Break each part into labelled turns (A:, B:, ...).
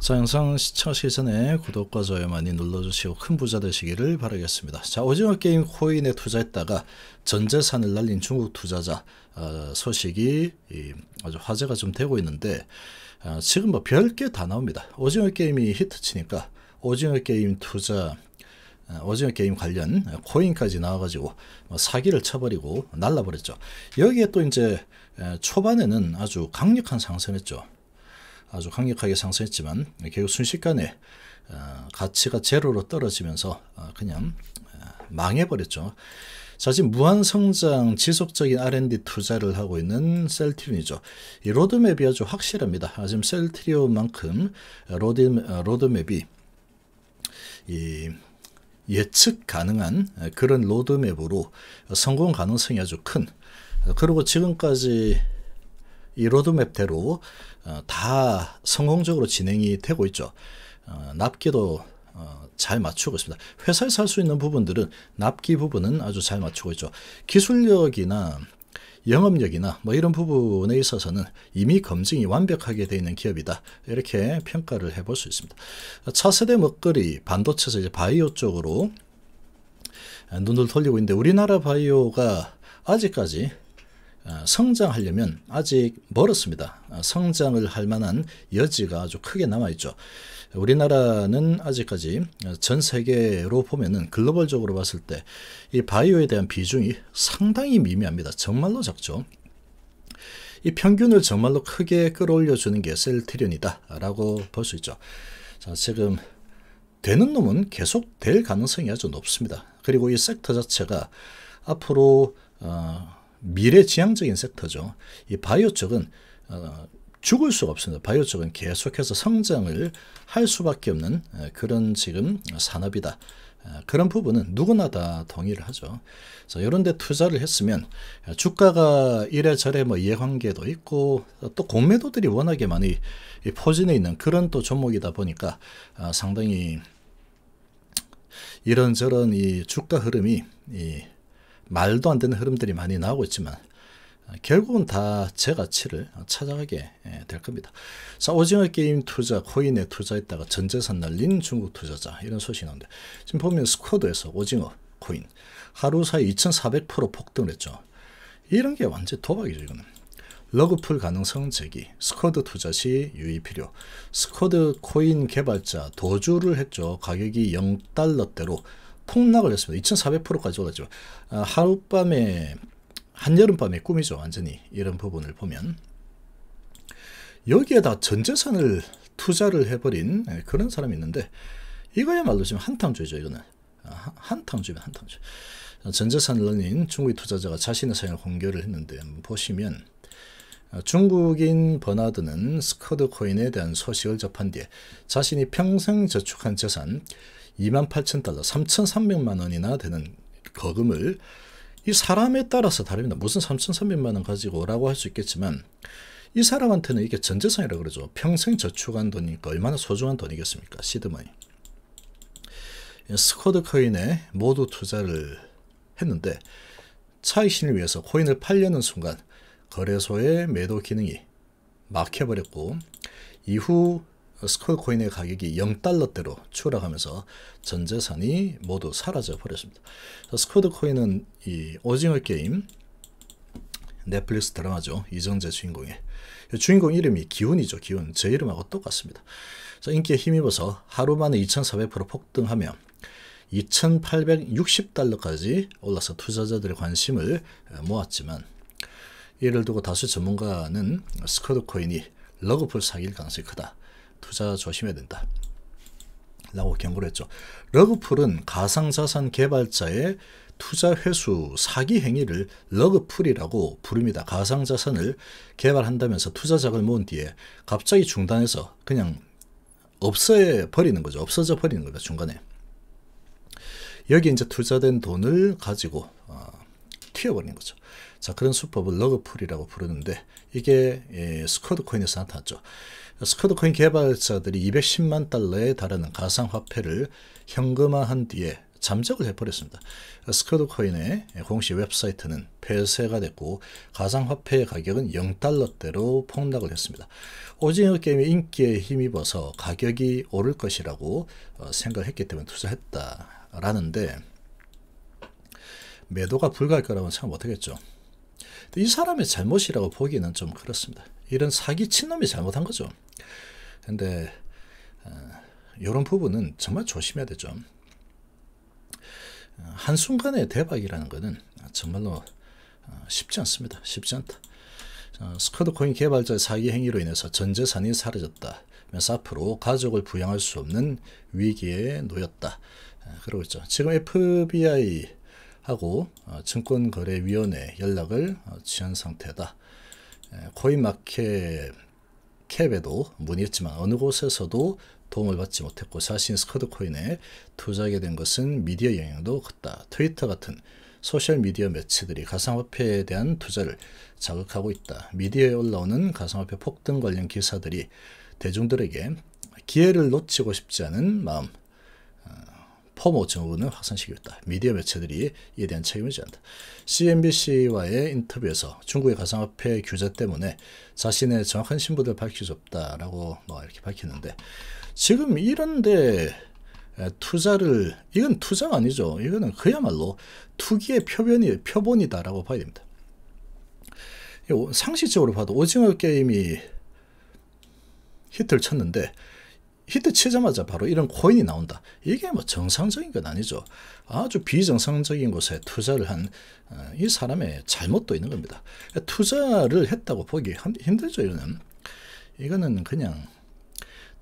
A: 자 영상 시청하시기 전에 구독과 좋아요 많이 눌러주시고 큰 부자 되시기를 바라겠습니다. 자 오징어 게임 코인에 투자했다가 전 재산을 날린 중국 투자자 어, 소식이 이, 아주 화제가 좀 되고 있는데 어, 지금 뭐별게다 나옵니다. 오징어 게임이 히트치니까 오징어 게임 투자 어, 오징어 게임 관련 코인까지 나와가지고 뭐 사기를 쳐버리고 날라버렸죠. 여기에 또 이제 초반에는 아주 강력한 상승했죠. 아주 강력하게 상승했지만 결국 순식간에 어, 가치가 제로로 떨어지면서 어, 그냥 어, 망해버렸죠. 자, 신 무한성장 지속적인 R&D 투자를 하고 있는 셀트리온이죠. 이 로드맵이 아주 확실합니다. 아, 지금 셀트리온만큼 로드, 로드맵이 이 예측 가능한 그런 로드맵으로 성공 가능성이 아주 큰 그리고 지금까지 이 로드맵대로 어, 다 성공적으로 진행이 되고 있죠. 어, 납기도 어, 잘 맞추고 있습니다. 회사에서 할 수 있는 부분들은 납기 부분은 아주 잘 맞추고 있죠. 기술력이나 영업력이나 뭐 이런 부분에 있어서는 이미 검증이 완벽하게 되어 있는 기업이다. 이렇게 평가를 해볼 수 있습니다. 차세대 먹거리 반도체에서 이제 바이오 쪽으로 눈을 돌리고 있는데 우리나라 바이오가 아직까지 아, 성장하려면 아직 멀었습니다. 아, 성장을 할 만한 여지가 아주 크게 남아있죠. 우리나라는 아직까지 아, 전 세계로 보면은 글로벌적으로 봤을 때 이 바이오에 대한 비중이 상당히 미미합니다. 정말로 작죠. 이 평균을 정말로 크게 끌어올려주는 게 셀트리온이다 라고 볼 수 있죠. 자, 지금 되는 놈은 계속 될 가능성이 아주 높습니다. 그리고 이 섹터 자체가 앞으로 어, 미래지향적인 섹터죠. 이 바이오 쪽은 어, 죽을 수가 없습니다. 바이오 쪽은 계속해서 성장을 할 수밖에 없는 어, 그런 지금 산업이다. 어, 그런 부분은 누구나 다 동의를 하죠. 그래서 이런 데 투자를 했으면 주가가 이래저래 뭐 이해관계도 있고 또 공매도들이 워낙에 많이 포진해 있는 그런 또 종목이다 보니까 어, 상당히 이런저런 이 주가 흐름이 이 말도 안 되는 흐름들이 많이 나오고 있지만 어, 결국은 다 제 가치를 찾아가게 예, 될 겁니다. 자, 오징어 게임 투자, 코인에 투자했다가 전재산 날린 중국 투자자 이런 소식이 나오는데 지금 보면 스쿼드에서 오징어, 코인 하루 사이 2,400% 폭등을 했죠. 이런 게 완전 도박이죠, 이거는. 러그풀 가능성 제기, 스쿼드 투자 시 유의 필요, 스쿼드 코인 개발자 도주를 했죠. 가격이 0달러대로 폭락을 했습니다. 2,400%까지 올랐죠. 아, 하룻밤에 한여름밤의 꿈이죠. 완전히 이런 부분을 보면 여기에다 전 재산을 투자를 해버린 예, 그런 사람이 있는데 이거야말로 지금 한탕주의죠. 이거는 아, 한탕주면 한탕주. 아, 전 재산을 넣은 중국인 투자자가 자신의 사연을 공개를 했는데 한번 보시면 중국인 버나드는 스쿼드 코인에 대한 소식을 접한 뒤에 자신이 평생 저축한 재산 28,000달러, 3,300만 원이나 되는 거금을 이 사람에 따라서 다릅니다. 무슨 3,300만 원 가지고 라고 할 수 있겠지만 이 사람한테는 이게 전재산이라고 그러죠. 평생 저축한 돈이니까 얼마나 소중한 돈이겠습니까? 시드머니. 예, 스쿼드 코인에 모두 투자를 했는데 차익신을 위해서 코인을 팔려는 순간 거래소의 매도 기능이 막혀버렸고 이후 스콜코인의 가격이 0달러대로 추락하면서 전재산이 모두 사라져 버렸습니다. 스콜코인은 이 오징어 게임 넷플릭스 드라마죠. 이정재 주인공의 주인공 이름이 기훈이죠. 기훈 제 이름하고 똑같습니다. 인기에 힘입어서 하루 만에 2,400% 폭등하며 2,860달러까지 올라서 투자자들의 관심을 어, 모았지만 이를 두고 다수 전문가는 스쿼드 코인이 러그풀 사기일 가능성이 크다. 투자 조심해야 된다. 라고 경고를 했죠. 러그풀은 가상자산 개발자의 투자 회수 사기 행위를 러그풀이라고 부릅니다. 가상자산을 개발한다면서 투자자을 모은 뒤에 갑자기 중단해서 그냥 없애 버리는 거죠. 없어져 버리는 거죠. 중간에. 여기 이제 투자된 돈을 가지고 어, 튀어버리는 거죠. 자, 그런 수법을 러그풀이라고 부르는데 이게 예, 스쿼드 코인에서 나타났죠. 스쿼드코인 개발자들이 210만 달러에 달하는 가상화폐를 현금화한 뒤에 잠적을 해버렸습니다. 스쿼드코인의 공식 웹사이트는 폐쇄가 됐고 가상화폐의 가격은 0달러대로 폭락을 했습니다. 오징어 게임의 인기에 힘입어서 가격이 오를 것이라고 어, 생각했기 때문에 투자했다라는데 매도가 불가할 거라고는 생각 못하겠죠. 이 사람의 잘못이라고 보기는 좀 그렇습니다. 이런 사기친 놈이 잘못한 거죠. 근데 어, 이런 부분은 정말 조심해야 되죠. 어, 한순간의 대박이라는 것은 정말로 어, 쉽지 않습니다. 쉽지 않다. 어, 스쿼드 코인 개발자의 사기 행위로 인해서 전 재산이 사라졌다. 면서 앞으로 가족을 부양할 수 없는 위기에 놓였다. 그러고 있죠. 지금 FBI 하고 어, 증권거래위원회 연락을 어, 취한 상태다. 코인마켓 캡에도 문의했지만 어느 곳에서도 도움을 받지 못했고 자신 스쿼드 코인에 투자하게 된 것은 미디어 영향도 컸다. 트위터 같은 소셜미디어 매체들이 가상화폐에 대한 투자를 자극하고 있다. 미디어에 올라오는 가상화폐 폭등 관련 기사들이 대중들에게 기회를 놓치고 싶지 않은 마음, 포모 증후군은 확산시키다 미디어 매체들이 이에 대한 책임을 져한다. CNBC와의 인터뷰에서 중국의 가상화폐 규제 때문에 자신의 정확한 신분을 밝힐 수 없다라고 뭐 이렇게 밝혔는데 지금 이런데 투자를 이건 투자가 아니죠. 이거는 그야말로 투기의 표변이 표본이다라고 봐야 됩니다. 상식적으로 봐도 오징어 게임이 히트를 쳤는데 히트 치자마자 바로 이런 코인이 나온다. 이게 뭐 정상적인 건 아니죠. 아주 비정상적인 곳에 투자를 한이 어, 사람의 잘못도 있는 겁니다. 투자를 했다고 보기 힘들죠. 이거는. 이거는 그냥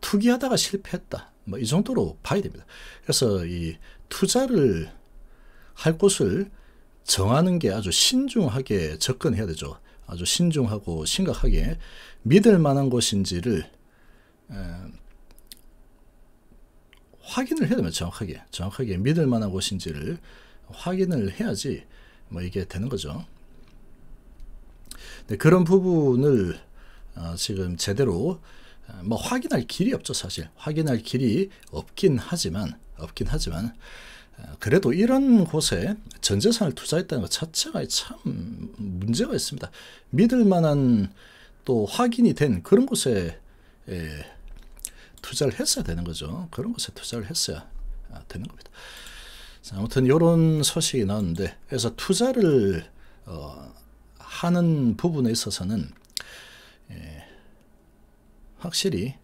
A: 투기하다가 실패했다. 뭐 이 정도로 봐야 됩니다. 그래서 이 투자를 할 곳을 정하는 게 아주 신중하게 접근해야 되죠. 아주 신중하고 심각하게 믿을 만한 곳인지를 확인을 해야 됩니 정확하게. 정확하게 믿을 만한 곳인지를 확인을 해야지 뭐 이게 되는 거죠. 네, 그런 부분을 어, 지금 제대로 어, 뭐 확인할 길이 없죠 사실 확인할 길이 없긴 하지만 없긴 하지만 어, 그래도 이런 곳에 전재산을 투자했다는 것 자체가 참 문제가 있습니다 믿을 만한 또 확인이 된 그런 곳에 예, 투자를 했어야 되는 거죠. 그런 것에 투자를 했어야 아, 되는 겁니다. 아무튼 이런 소식이 나왔는데 그래서 투자를 어, 하는 부분에 있어서는 예, 확실히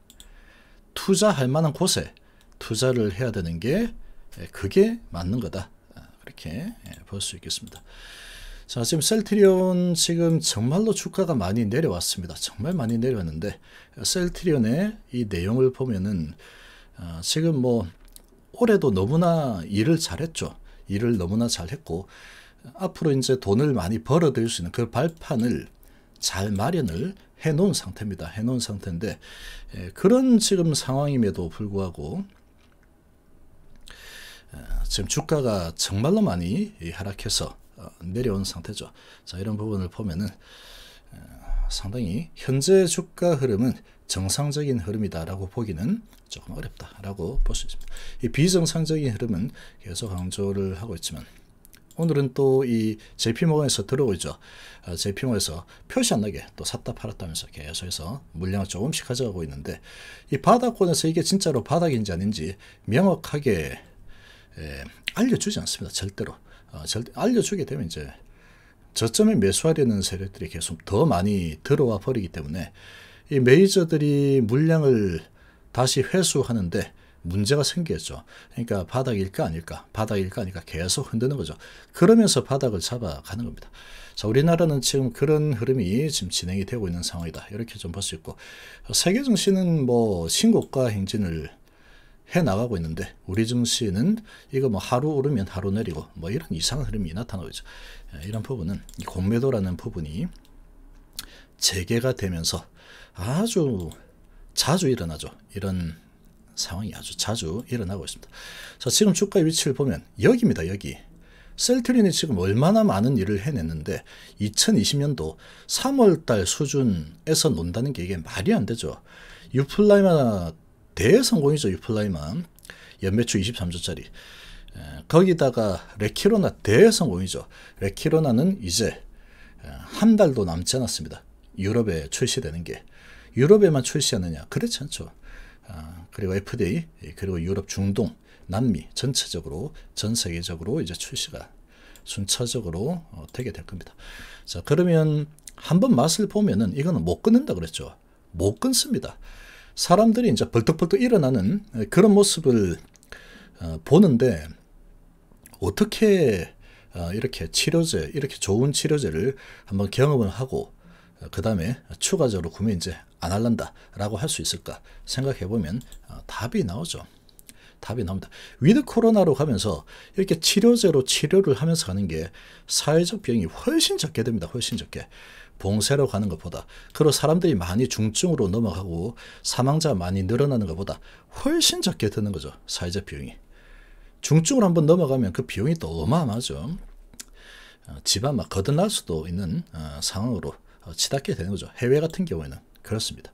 A: 투자할 만한 곳에 투자를 해야 되는 게 예, 그게 맞는 거다. 아, 그렇게 예, 볼수 있겠습니다. 자, 지금 셀트리온 지금 정말로 주가가 많이 내려왔습니다. 정말 많이 내려왔는데 셀트리온의 이 내용을 보면은 어, 지금 뭐 올해도 너무나 일을 잘했죠. 일을 너무나 잘했고 앞으로 이제 돈을 많이 벌어들일 수 있는 그 발판을 잘 마련을 해놓은 상태입니다. 해놓은 상태인데 예, 그런 지금 상황임에도 불구하고 아, 지금 주가가 정말로 많이 하락해서 어, 내려온 상태죠. 자, 이런 부분을 보면은 어, 상당히 현재 주가 흐름은 정상적인 흐름이다라고 보기는 조금 어렵다라고 볼 수 있습니다. 이 비정상적인 흐름은 계속 강조를 하고 있지만 오늘은 또이 JP모건에서 들어오죠. JP모에서 아, 표시 안 나게 또 샀다 팔았다면서 계속해서 물량을 조금씩 가져가고 있는데 이 바닥권에서 이게 진짜로 바닥인지 아닌지 명확하게 예, 알려주지 않습니다. 절대로. 어, 절대 알려주게 되면 이제 저점에 매수하려는 세력들이 계속 더 많이 들어와 버리기 때문에 이 메이저들이 물량을 다시 회수하는데 문제가 생기겠죠. 그러니까 바닥일까 아닐까, 바닥일까 아닐까 계속 흔드는 거죠. 그러면서 바닥을 잡아가는 겁니다. 자, 우리나라는 지금 그런 흐름이 지금 진행이 되고 있는 상황이다. 이렇게 좀 볼 수 있고 세계 증시는 뭐 신고가 행진을 해 나가고 있는데 우리 증시는 이거 뭐 하루 오르면 하루 내리고 뭐 이런 이상한 흐름이 나타나고 있죠. 예, 이런 부분은 이 공매도라는 부분이 재개가 되면서 아주 자주 일어나죠. 이런 상황이 아주 자주 일어나고 있습니다. 자, 지금 주가의 위치를 보면 여기입니다. 여기. 셀트린이 지금 얼마나 많은 일을 해냈는데 2020년도 3월달 수준에서 논다는 게 이게 말이 안 되죠. 유플라이마 대성공이죠 유플라이만 연매출 23조짜리 거기다가 레키로나 대성공이죠 레키로나는 이제 한 달도 남지 않았습니다 유럽에 출시되는 게 유럽에만 출시하느냐 그렇지 않죠 아, 그리고 FDA 그리고 유럽 중동 남미 전체적으로 전 세계적으로 이제 출시가 순차적으로 어, 되게 될 겁니다. 자 그러면 한번 맛을 보면은 이거는 못 끊는다 그랬죠. 못 끊습니다. 사람들이 이제 벌떡벌떡 일어나는 그런 모습을 어, 보는데 어떻게 어, 이렇게 치료제, 이렇게 좋은 치료제를 한번 경험을 하고 어, 그 다음에 추가적으로 구매 이제 안 할란다 라고 할 수 있을까 생각해보면 답이 나오죠. 답이 나옵니다. 위드 코로나로 가면서 이렇게 치료제로 치료를 하면서 가는 게 사회적 비용이 훨씬 적게 됩니다. 훨씬 적게. 봉쇄로 가는 것보다 그리고 사람들이 많이 중증으로 넘어가고 사망자 많이 늘어나는 것보다 훨씬 적게 드는 거죠. 사회자 비용이. 중증으로 한번 넘어가면 그 비용이 또 어마어마하죠. 어, 집안 막 거듭날 수도 있는 어, 상황으로 어, 치닫게 되는 거죠. 해외 같은 경우에는 그렇습니다.